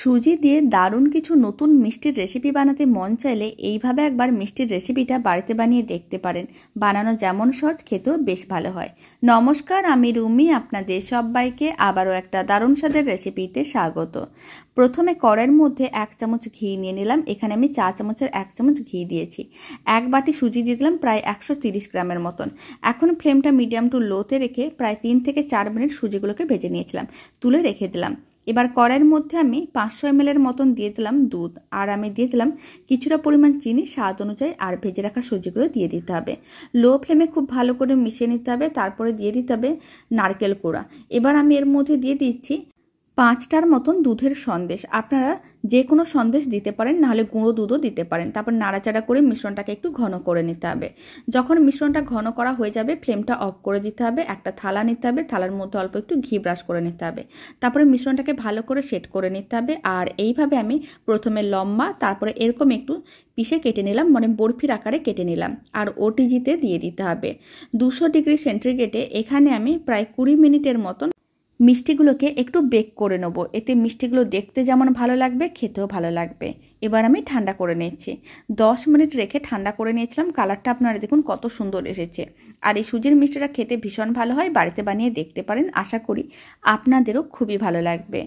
সুজি দিয়ে দারুণ কিছু নতুন মিষ্টির রেসিপি বানাতে মন চাইলে এইভাবে একবার মিষ্টির রেসিপিটা বাড়িতে বানিয়ে দেখতে পারেন বানানো যেমন সহজ খেতেও বেশ ভালো হয় নমস্কার আমি রুমি আপনাদের সবাইকে আবারও একটা দারুণ স্বাদের রেসিপিতে স্বাগত প্রথমে করের মধ্যে এক চামচ ঘি নিয়ে নিলাম এখানে আমি চা চামচের এক চামচ ঘি দিয়েছি এক বাটি সুজি দিয়ে দিলাম প্রায় একশো গ্রামের মতন এখন ফ্লেমটা মিডিয়াম টু লোতে রেখে প্রায় তিন থেকে চার মিনিট সুজিগুলোকে ভেজে নিয়েছিলাম তুলে রেখে দিলাম এবার কড়াইয়ের মধ্যে আমি পাঁচশো এম এর মতন দিয়ে দিলাম দুধ আর আমি দিয়ে দিলাম কিছুটা পরিমাণ চিনি স্বাদ অনুযায়ী আর ভেজে রাখা সুজিগুলো দিয়ে দিতে হবে লো ফ্লেমে খুব ভালো করে মিশিয়ে নিতে হবে তারপরে দিয়ে দিতে হবে নারকেল কোড়া এবার আমি এর মধ্যে দিয়ে দিচ্ছি পাঁচটার মতন দুধের সন্দেশ আপনারা যে কোনো সন্দেশ দিতে পারেন নাহলে গুঁড়ো দুধও দিতে পারেন তারপর নাড়াচাড়া করে মিশ্রণটাকে একটু ঘন করে নিতে হবে যখন মিশ্রণটা ঘন করা হয়ে যাবে ফ্লেমটা অফ করে দিতে হবে একটা থালা নিতে হবে থালার মধ্যে অল্প একটু ঘি ব্রাশ করে নিতে হবে তারপরে মিশ্রণটাকে ভালো করে সেট করে নিতে হবে আর এইভাবে আমি প্রথমে লম্বা তারপরে এরকম একটু পিসে কেটে নিলাম মানে বরফির আকারে কেটে নিলাম আর ওটিজিতে দিয়ে দিতে হবে দুশো ডিগ্রি সেন্টিগ্রেডে এখানে আমি প্রায় কুড়ি মিনিটের মতন মিষ্টিগুলোকে একটু বেক করে নেবো এতে মিষ্টিগুলো দেখতে যেমন ভালো লাগবে খেতেও ভালো লাগবে এবার আমি ঠান্ডা করে নিচ্ছি দশ মিনিট রেখে ঠান্ডা করে নিয়েছিলাম কালারটা আপনারা দেখুন কত সুন্দর এসেছে আর এই সুজির মিষ্টিটা খেতে ভীষণ ভালো হয় বাড়িতে বানিয়ে দেখতে পারেন আশা করি আপনাদেরও খুবই ভালো লাগবে